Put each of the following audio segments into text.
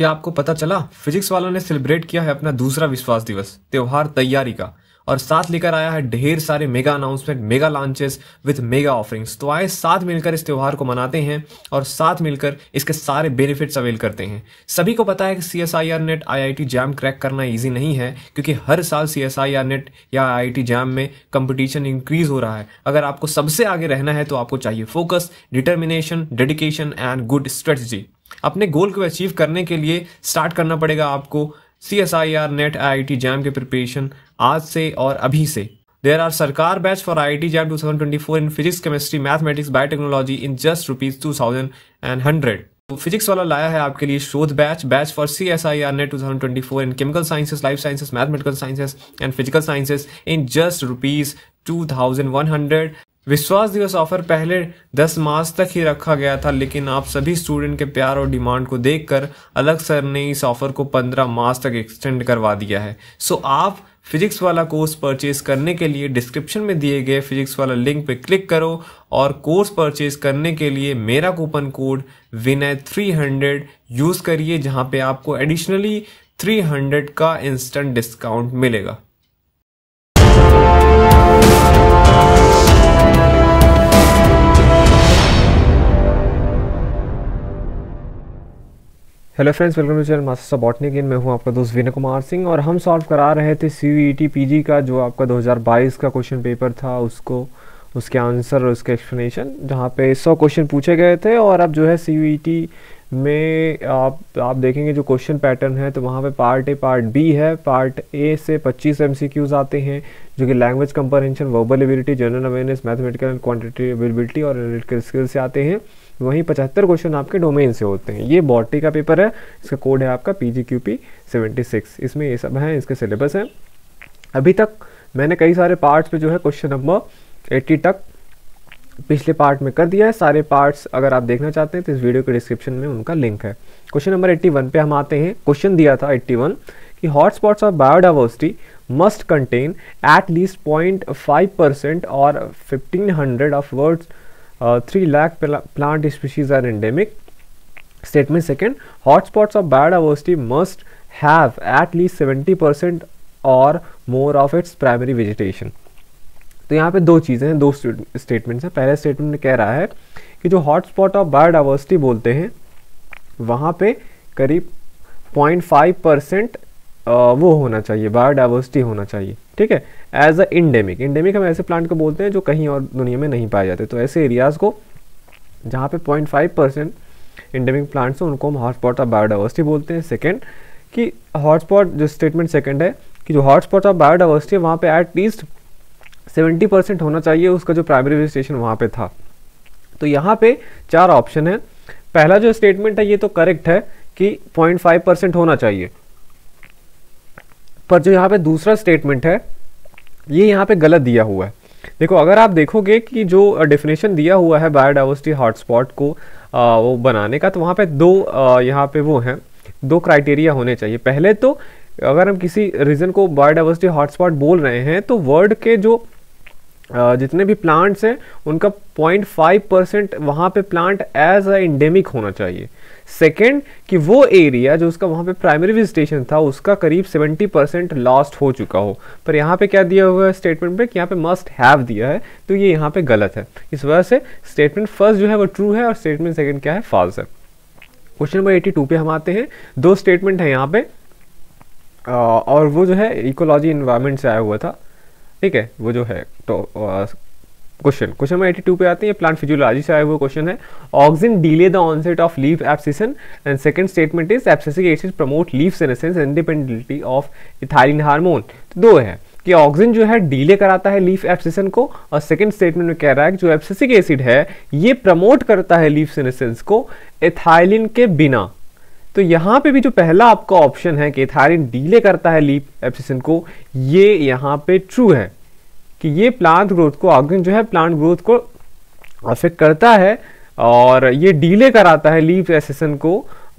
क्या आपको पता चला फिजिक्स वालों ने सेलिब्रेट किया है अपना दूसरा विश्वास दिवस त्योहार तैयारी का और साथ लेकर आया है ढेर सारे mega announcement mega launches with mega offerings तो आए साथ मिलकर इस त्यौहार को मनाते हैं और साथ मिलकर इसके सारे बेनिफिट्स अवेल करते हैं सभी को पता है कि C S I R NET I I T JAM crack करना ईजी नहीं है क्योंकि हर साल C S I R NET या आई आई टी जैम में कंपटीशन इंक्रीज हो रहा है अगर आपको सबसे आगे रहना है तो आपको चाहिए focus determination dedication and good strategy अपने गोल को अचीव करने के लिए स्टार्ट करना पड़ेगा आपको C S I R NET I I T JAM के प्रिपरेशन आज से और अभी से there are Sarkar batch for I I T JAM two thousand twenty four in physics chemistry mathematics biotechnology in just rupees two thousand and hundred physics Wallah लाया है आपके लिए Shodh batch batch for C S I R NET two thousand twenty four in chemical sciences life sciences mathematical sciences and physical sciences in just rupees two thousand one hundred Vishwas Diwas offer पहले 10 मार्च तक ही रखा गया था लेकिन आप सभी स्टूडेंट के प्यार और डिमांड को देखकर अलग सर ने इस ऑफर को 15 मार्च तक एक्सटेंड करवा दिया है सो आप फिजिक्स वाला कोर्स परचेज करने के लिए डिस्क्रिप्शन में दिए गए फिजिक्स वाला लिंक पर क्लिक करो और कोर्स परचेज करने के लिए मेरा coupon code Vinay three hundred use करिए जहाँ पे आपको एडिशनली थ्री हंड्रेड का इंस्टेंट डिस्काउंट मिलेगा hello friends welcome to channel master botany गिन मैं हूं आपका दोस्त विनय कुमार सिंह और हम सॉल्व करा रहे थे सी पीजी e का जो आपका 2022 का क्वेश्चन पेपर था उसको उसके आंसर और उसके एक्सप्लेनेशन जहां पे 100 क्वेश्चन पूछे गए थे और अब जो है सी e में आप आप देखेंगे जो क्वेश्चन पैटर्न है तो वहाँ पे पार्ट ए पार्ट बी है पार्ट ए से 25 एम आते हैं जो कि language comprehension verbal ability general awareness mathematical and quantity availability और एनालिटिकल स्किल से आते हैं वहीं पचहत्तर क्वेश्चन आपके डोमेन से होते हैं ये बॉटी का पेपर है इसका कोड है आपका P G Q P seventy six इसमें ये सब हैं इसके सिलेबस हैं अभी तक मैंने कई सारे पार्ट्स पे जो है क्वेश्चन नंबर एट्टी तक पिछले पार्ट में कर दिया है सारे पार्ट्स अगर आप देखना चाहते हैं तो इस वीडियो के डिस्क्रिप्शन में उनका लिंक है क्वेश्चन नंबर 81 पे हम आते हैं क्वेश्चन दिया था 81 कि hotspots of biodiversity must contain at least point five percent और fifteen hundred of world's three lakh plant species are endemic statement second hotspots of hotspots of must must have at least और more of its primary vegetation तो यहाँ पे दो चीज़ें हैं दो statements हैं पहले स्टेटमेंट कह रहा है कि जो हॉटस्पॉट ऑफ बायोडाइवर्सिटी बोलते हैं वहाँ पे करीब 0.5 परसेंट uh, वो होना चाहिए बायोडाइवर्सिटी होना चाहिए ठीक है एज अ इंडेमिक इंडेमिक हम ऐसे प्लांट को बोलते हैं जो कहीं और दुनिया में नहीं पाए जाते तो ऐसे एरियाज़ को जहाँ पे 0.5 परसेंट इंडेमिक प्लांट्स हैं उनको हम हॉटस्पॉट ऑफ बायोडाइवर्सिटी बोलते हैं सेकेंड कि हॉटस्पॉट जो स्टेटमेंट सेकेंड है कि जो हॉटस्पॉट ऑफ बायोडावर्सिटी है वहाँ पर एटलीस्ट सेवेंटी परसेंट होना चाहिए उसका जो प्राइमरी रजिस्ट्रेशन वहाँ पर था तो यहाँ पर चार ऑप्शन है पहला जो स्टेटमेंट है ये तो करेक्ट है कि 0.5 परसेंट होना चाहिए पर जो यहाँ पे दूसरा स्टेटमेंट है ये यहाँ पे गलत दिया हुआ है देखो अगर आप देखोगे कि जो डेफिनेशन दिया हुआ है बायोडाइवर्सिटी हॉटस्पॉट को आ, वो बनाने का तो वहाँ पे दो आ, यहाँ पे वो हैं दो क्राइटेरिया होने चाहिए पहले तो अगर हम किसी रीजन को बायोडाइवर्सिटी हॉटस्पॉट बोल रहे हैं तो वर्ल्ड के जो जितने भी प्लांट्स हैं उनका 0.5 परसेंट वहाँ पर प्लांट एज अ इंडेमिक होना चाहिए सेकेंड कि वो एरिया जो उसका वहाँ पे प्राइमरी विजिटेशन था उसका करीब 70 परसेंट लॉस्ट हो चुका हो पर यहाँ पे क्या दिया हुआ है स्टेटमेंट पे कि यहाँ पे मस्ट हैव दिया है तो ये यहाँ पे गलत है इस वजह से स्टेटमेंट फर्स्ट जो है वो ट्रू है और स्टेटमेंट सेकेंड क्या है फॉल्स है क्वेश्चन नंबर एटी पे हम आते हैं दो स्टेटमेंट है यहाँ पे और वो जो है इकोलॉजी इन्वायरमेंट से आया हुआ था ठीक है वो जो है तो आ, क्वेश्चन क्वेश्चन नंबर 82 पे आते हैं प्लांट फिजियोलॉजी से आए हुए क्वेश्चन है auxin delay the onset of leaf abscission and second statement is abscisic acid promote leaf senescence independently of ethylene hormone तो दो है कि ऑक्सिन जो है डीले कराता है लीफ एप्सिसन को और सेकंड स्टेटमेंट में कह रहा है कि जो एप्सिसिक एसिड है ये प्रमोट करता है लीफ सेनेसेंस को एथाइलिन के बिना तो यहां पे भी जो पहला आपका ऑप्शन है कि एथाइलिन डीले करता है लीफ एप्सिसन को ये यहां पे ट्रू है कि ये प्लांट ग्रोथ को ऑर्गन जो है प्लांट ग्रोथ को अफेक्ट करता है और ये डीले कराता है लीव एसेसन को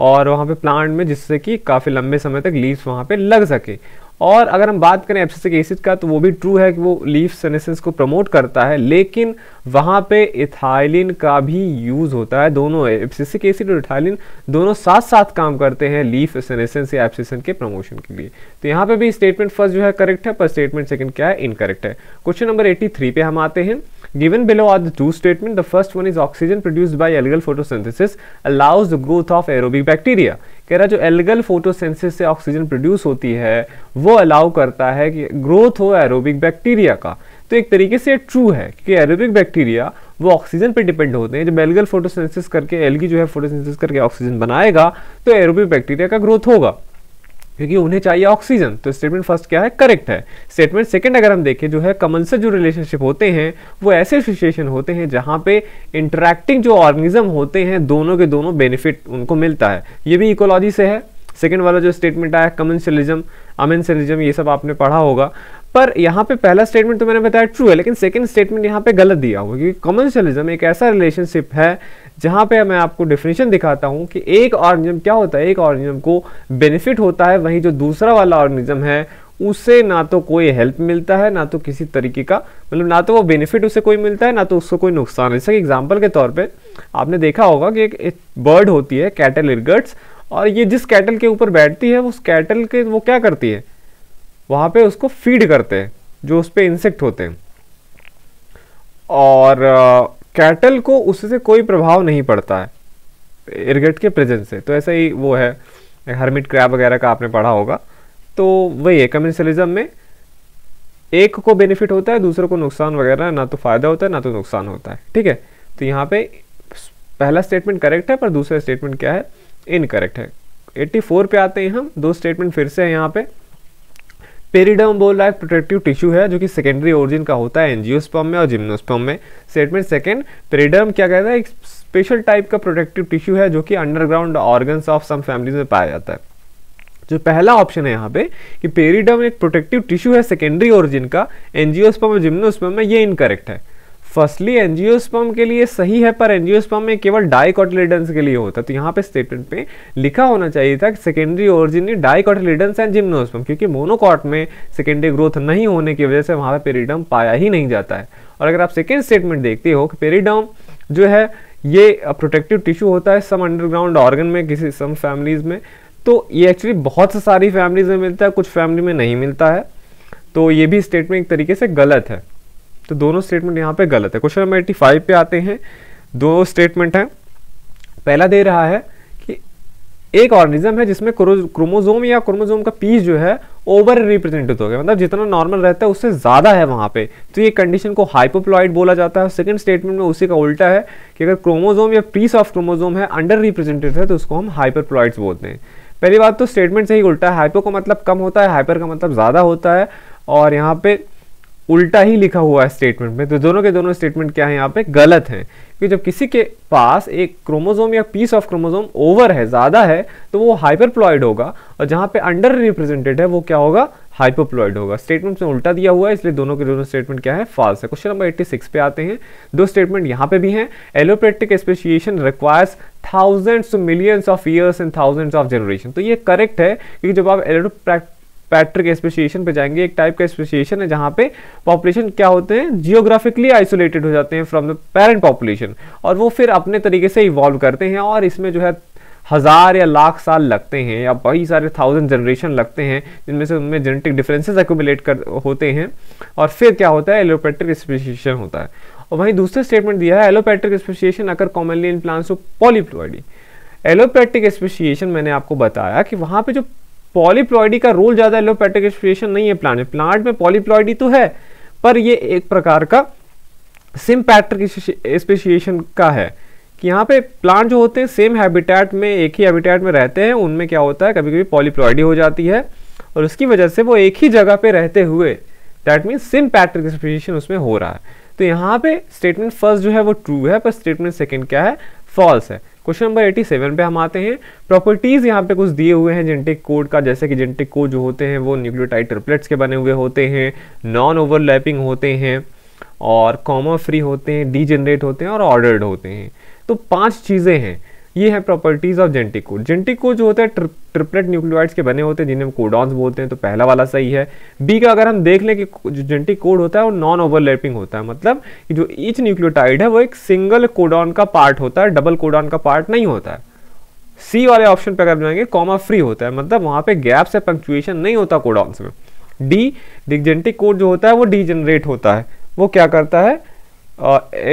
और वहाँ पे प्लांट में जिससे कि काफ़ी लंबे समय तक लीव्स वहाँ पे लग सके और अगर हम बात करें एब्सिसिक एसिड का तो वो भी ट्रू है कि वो लीव सनेसेंस को प्रमोट करता है लेकिन वहाँ पे इथाइलिन का भी यूज़ होता है दोनों एप्सिसिक एसिड और इथाइलिन दोनों साथ साथ काम करते हैं लीफ सेनेसेंस या एप्सिसन के प्रमोशन के लिए तो यहाँ पे भी स्टेटमेंट फर्स्ट जो है करेक्ट है पर स्टेटमेंट सेकंड क्या है इनकरेक्ट है क्वेश्चन नंबर 83 पे हम आते हैं given below are the two statement the first one is oxygen produced by algal photosynthesis allows the growth of aerobic bacteria कह रहा जो एलगल फोटोसेंसिस से ऑक्सीजन प्रोड्यूस होती है वो अलाउ करता है कि ग्रोथ हो एरोबिक बैक्टीरिया का तो एक तरीके से ट्रू है कि एरोबिक बैक्टीरिया वो ऑक्सीजन पे डिपेंड होते हैं जब एलगल फोटोसेंसिस करके एलगी जो है फोटोसेंसिस करके ऑक्सीजन बनाएगा तो एरोबिक बैक्टीरिया का ग्रोथ होगा क्योंकि उन्हें चाहिए ऑक्सीजन तो स्टेटमेंट फर्स्ट क्या है करेक्ट है स्टेटमेंट सेकंड अगर हम देखें जो है कमन से जो रिलेशनशिप होते हैं वो ऐसे सिचुएशन होते हैं जहां पे इंटरेक्टिंग जो ऑर्गेनिज्म होते हैं दोनों के दोनों बेनिफिट उनको मिलता है ये भी इकोलॉजी से है सेकेंड वाला जो स्टेटमेंट आया कमेंसलिज्म अमेंसलिज्म ये सब आपने पढ़ा होगा पर यहाँ पे पहला स्टेटमेंट तो मैंने बताया ट्रू है लेकिन सेकंड स्टेटमेंट यहाँ पे गलत दिया होगा क्योंकि कॉमर्शलिज्म एक ऐसा रिलेशनशिप है जहाँ पे मैं आपको डिफिनेशन दिखाता हूँ कि एक ऑर्गेनिज्म क्या होता है एक ऑर्गेनिज्म को बेनिफिट होता है वहीं जो दूसरा वाला ऑर्गेनिज्म है उसे ना तो कोई हेल्प मिलता है ना तो किसी तरीके का मतलब ना तो वो बेनिफिट उसे कोई मिलता है ना तो उसको कोई नुकसान जैसे एग्जाम्पल के तौर पर आपने देखा होगा कि एक, एक बर्ड होती है कैटल इर्गट्स और ये जिस कैटल के ऊपर बैठती है उस कैटल के वो क्या करती है वहाँ पे उसको फीड करते हैं जो उस पर इंसेक्ट होते हैं और कैटल को उससे कोई प्रभाव नहीं पड़ता है इर्गेट के प्रेजेंस से तो ऐसा ही वो है हर्मिट क्रैब वगैरह का आपने पढ़ा होगा तो वही है कम्युनिसलिज्म में एक को बेनिफिट होता है दूसरे को नुकसान वगैरह ना तो फ़ायदा होता है ना तो नुकसान होता है ठीक है तो यहाँ पे पहला स्टेटमेंट करेक्ट है पर दूसरा स्टेटमेंट क्या है इनकरेक्ट है 84 पे आते हैं हम दो स्टेटमेंट फिर से हैं यहाँ पे पेरिडम बोल रहा है प्रोटेक्टिव टिश्यू है जो कि सेकेंडरी ओरिजिन का होता है एनजियोस्पम में और जिम्नोस्पम में स्टेटमेंट सेकेंड पेरिडम क्या कहता है एक स्पेशल टाइप का प्रोटेक्टिव टिश्यू है जो कि underground organs of some families में पाया जाता है जो पहला ऑप्शन है यहाँ पे कि पेरिडम एक प्रोटेक्टिव टिश्यू है सेकेंडरी ओरिजिन का एनजियोस्पम और जिम्नोस्पम में ये इनकरेक्ट है फर्स्टली एनजियोस्पम के लिए सही है पर एनजियोस्पम में केवल डाइकोटिलेडन्स के लिए होता तो यहाँ पे स्टेटमेंट पे लिखा होना चाहिए था secondary origin dicotyledons and gymnosperm क्योंकि मोनोकॉट में सेकेंडरी ग्रोथ नहीं होने की वजह से वहाँ पे पेरिडम पाया ही नहीं जाता है और अगर आप सेकेंड स्टेटमेंट देखते हो कि पेरिडम जो है ये प्रोटेक्टिव टिश्यू होता है सम अंडरग्राउंड ऑर्गन में किसी सम फैमिलीज़ में तो ये एक्चुअली बहुत सारी फैमिलीज़ में मिलता है कुछ फैमिली में नहीं मिलता है तो ये भी स्टेटमेंट एक तरीके से गलत है तो दोनों स्टेटमेंट यहाँ पे गलत है क्वेश्चन नंबर एट्टी फाइव पे आते हैं दो स्टेटमेंट हैं पहला दे रहा है कि एक ऑर्गेनिज्म है जिसमें क्रोमोजोम या क्रोमोजोम का पीस जो है ओवर रिप्रेजेंटेड हो गया मतलब जितना नॉर्मल रहता है उससे ज़्यादा है वहाँ पे तो ये कंडीशन को हाइपोप्लॉइड बोला जाता है सेकंड स्टेटमेंट में उसी का उल्टा है कि अगर क्रोमोजोम या पीस ऑफ क्रोमोजोम है अंडर रिप्रेजेंटेड है तो उसको हम हाइपरप्लॉइड्स बोलते हैं पहली बात तो स्टेटमेंट से ही उल्टा है हाइपो का मतलब कम होता है हाइपर का मतलब ज़्यादा होता है और यहाँ पे उल्टा ही लिखा हुआ है स्टेटमेंट में तो दोनों के दोनों स्टेटमेंट क्या है यहाँ पे गलत हैं कि जब किसी के पास एक क्रोमोजोम या पीस ऑफ क्रोमोजोम ओवर है ज़्यादा है तो वो हाइपरप्लॉइड होगा और जहां पे अंडर रिप्रेजेंटेड है वो क्या होगा हाइपरप्लॉयड होगा स्टेटमेंट में उल्टा दिया हुआ है इसलिए दोनों के दोनों स्टेटमेंट क्या है फॉल्स है क्वेश्चन नंबर 86 पे आते हैं दो स्टेटमेंट यहाँ पे भी हैं allopatric speciation requires thousands millions of years and thousands of generation तो ये करेक्ट है क्योंकि जब आप एलोपैक्ट पैट्रिक एसोसिएशन पे जाएंगे एक टाइप का एसोसिएशन है जहाँ पे पॉपुलेशन क्या होते हैं जियोग्राफिकली आइसोलेटेड हो जाते हैं फ्रॉम द पेरेंट पॉपुलेशन और वो फिर अपने तरीके से इवॉल्व करते हैं और इसमें जो है हज़ार या लाख साल लगते हैं या कई सारे थाउजेंड जनरेशन लगते हैं जिनमें से उनमें जेनेटिक डिफरेंसेस एकुमुलेट कर होते हैं और फिर क्या होता है एलोपैट्रिक स्पेसिएशन होता है और वहीं दूसरे स्टेटमेंट दिया है एलोपैट्रिक स्पेसिएशन अगर commonly in plants of polyploidy allopatric speciation मैंने आपको बताया कि वहाँ पे जो पॉलीप्लॉयडी का रोल ज़्यादा एलोपैथिक एक्सप्रेशन नहीं है प्लांट में प्लांट में पॉलीप्लॉयडी तो है पर ये एक प्रकार का सिम्पैट्रिक स्पेशिएशन का है कि यहाँ पे प्लांट जो होते हैं सेम हैबिटेट में एक ही हैबिटेट में रहते हैं उनमें क्या होता है कभी कभी पॉलीप्लॉयडी हो जाती है और उसकी वजह से वो एक ही जगह पे रहते हुए दैट मीन्स सिम्पैट्रिक स्पेशिएशन उसमें हो रहा है तो यहाँ पे स्टेटमेंट फर्स्ट जो है वो ट्रू है पर स्टेटमेंट सेकेंड क्या है फॉल्स है क्वेश्चन नंबर 87 पे हम आते हैं प्रॉपर्टीज़ यहाँ पे कुछ दिए हुए हैं जेनेटिक कोड का जैसे कि जेनेटिक कोड जो होते हैं वो न्यूक्लियोटाइड ट्रिपलेट्स के बने हुए होते हैं नॉन ओवरलैपिंग होते हैं और कॉमा फ्री होते हैं डीजेनरेट होते हैं और ऑर्डर्ड होते हैं तो पांच चीज़ें हैं ये है properties of genetic code genetic code जो होता है ट्रिप, ट्रिपलेट न्यूक्लियोइड्स के बने होते हैं जिन्हें हम कोडॉन्स बोलते हैं तो पहला वाला सही है बी का अगर हम देख लें कि जो जेंटिक कोड होता है वो नॉन ओवरलैपिंग होता है मतलब कि जो ईच न्यूक्लियोटाइड है वो एक सिंगल कोडॉन का पार्ट होता है डबल कोडॉन का पार्ट नहीं होता है सी वाले ऑप्शन पर अगर जाएंगे कॉमा फ्री होता है मतलब वहाँ पे गैप्स से पंक्चुएशन नहीं होता कोडॉन्स में डी जेंटिक कोड जो होता है वो डीजनरेट होता है वो क्या करता है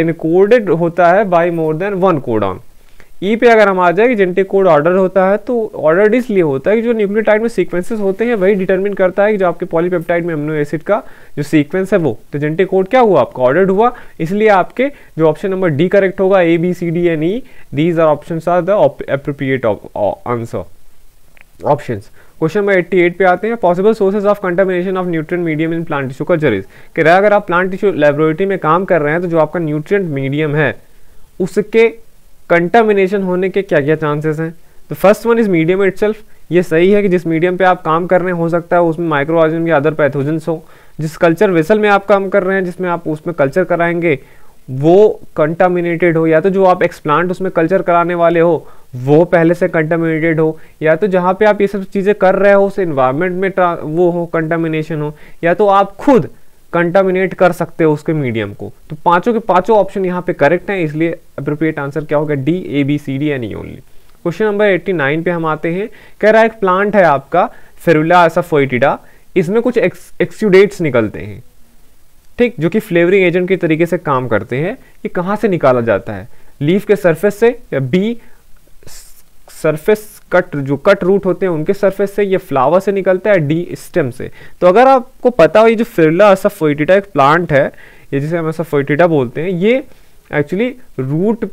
इनकोडेड uh, होता है by more than one codon E e पे अगर हम आ जाए कि जेनेटिक कोड ऑर्डर होता है तो ऑर्डर इसलिए होता है कि जो न्यूक्लियोटाइड में सीक्वेंसेस होते हैं वही डिटर्मिन करता है कि जो आपके पॉलीपेप्टाइड में अमीनो एसिड का जो सीक्वेंस है वो तो जेनेटिक कोड क्या हुआ आपका ऑर्डर हुआ इसलिए आपके जो ऑप्शन नंबर डी करेक्ट होगा A B C D and E these are option are the appropriate answer option question number 88 पे आते हैं possible sources of contamination of nutrient medium in plant tissue जरिस कह रहा है अगर आप प्लांट टिश्यू लेबोरेटरी में काम कर रहे हैं तो जो आपका न्यूट्रिएंट मीडियम है उसके कंटामिनेशन होने के क्या क्या चांसेस हैं तो first one is medium it ये सही है कि जिस मीडियम पे आप काम कर रहे हो सकता है उसमें माइक्रो ऑर्जन या अदर पैथोजन्स हो जिस कल्चर वेसल में आप काम कर रहे हैं जिसमें आप उसमें कल्चर कराएंगे वो कंटामिनेटेड हो या तो जो आप एक्सप्लांट उसमें कल्चर कराने वाले हो वो पहले से कंटामिनेटेड हो या तो जहाँ पे आप ये सब चीज़ें कर रहे हो उस इन्वायरमेंट में वो हो कंटामिनेशन हो या तो आप खुद कंटामिनेट कर सकते हो उसके मीडियम को तो पांचों के पांचों ऑप्शन यहाँ पे करेक्ट हैं इसलिए अप्रोप्रिएट आंसर क्या होगा D A B C D and E only question number 89 पे हम आते हैं कह रहा है एक प्लांट है आपका फेरुला एसाफोइटिडा इसमें कुछ एक्स्यूडेट्स निकलते हैं ठीक जो कि फ्लेवरिंग एजेंट के तरीके से काम करते हैं ये कहाँ से निकाला जाता है लीफ के सर्फेस से या बी सर्फेस कट जो कट रूट होते हैं उनके सरफेस से ये फ्लावर से निकलता है डी स्टेम से तो अगर आपको पता हो ये जो फिरला असफोइटिटा एक प्लांट है ये जिसे हम असफोइटिटा बोलते हैं ये एक्चुअली रूट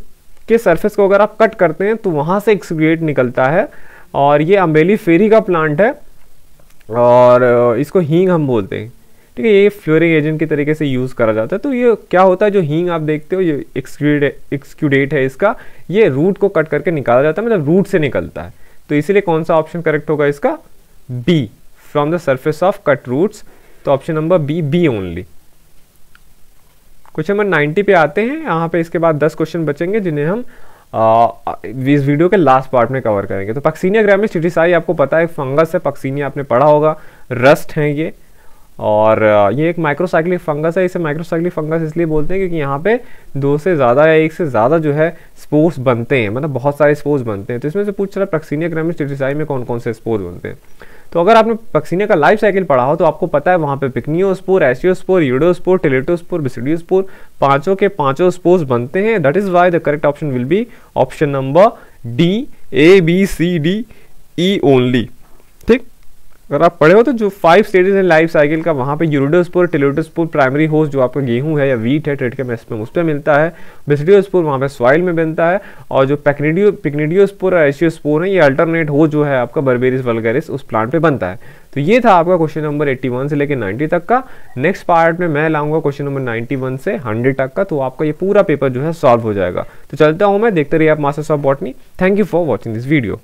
के सरफेस को अगर आप कट करते हैं तो वहाँ से एक्सक्रिएट निकलता है और ये अम्बेली फेरी का प्लांट है और इसको हींग हम बोलते हैं ठीक है ये फ्लोरिंग एजेंट के तरीके से यूज़ करा जाता है तो ये क्या होता है जो हींग आप देखते हो ये एक्सक्यूडेट एक्सक्यूडेट है इसका ये रूट को कट करके निकाला जाता है मतलब रूट से निकलता है तो इसीलिए कौन सा ऑप्शन करेक्ट होगा इसका B from the surface of cut roots तो option number B B only question number 90 पे आते हैं यहाँ पे इसके बाद 10 क्वेश्चन बचेंगे जिन्हें हम आ, इस वीडियो के लास्ट पार्ट में कवर करेंगे तो पक्सीनिया ग्रामीण आपको पता है फंगस है पक्सीनिया आपने पढ़ा होगा रस्ट हैं ये और ये एक माइक्रोसाइक्लिक फंगस है इसे माइक्रोसाइक्लिक फंगस इसलिए बोलते हैं क्योंकि यहाँ पे दो से ज़्यादा या एक से ज़्यादा जो है स्पोर्स बनते हैं मतलब बहुत सारे स्पोर्स बनते हैं तो इसमें से पूछ रहा पक्सीनिया ग्रामीण टिटिसाई में कौन कौन से स्पोर्स बनते हैं तो अगर आपने पक्सीनिया का लाइफ साइकिल पढ़ा हो तो आपको पता है वहाँ पे पिकनियोस्पोर एसियोस्पोर यूडोस्पोर टेलेटोस्पोर बिसिडियोस्पोर पाँचों के पाँचों स्पोर्स बनते हैं that is why the correct option will be option number D A B C D E only अगर आप पढ़े हो तो जो five stages in life cycle का वहाँ पे यूरोडोसपुर टेलोडसपुर प्राइमरी होस्ट जो आपका गेहूं है या वीट है ट्रेड के मेस में उस पर मिलता है बिस्डियोसपुर वहाँ पे सॉइल में बनता है और जो पैकनीडियो पिकनेडियोसपुर और एशियोसपुर है ये अल्टरनेट होस्ट जो है आपका बर्बेरिस वलगरिस उस प्लांट पर बनता है तो ये था आपका क्वेश्चन नंबर एट्टी से लेकर नाइन्टी तक का नेक्स्ट पार्ट में मैं लाऊंगा क्वेश्चन नंबर नाइन्टी से हंड्रेड तक का तो आपका ये पूरा पेपर जो है सॉल्व हो जाएगा तो चलता हूँ मैं देखते रहिए आप masters of botany thank you for watching this video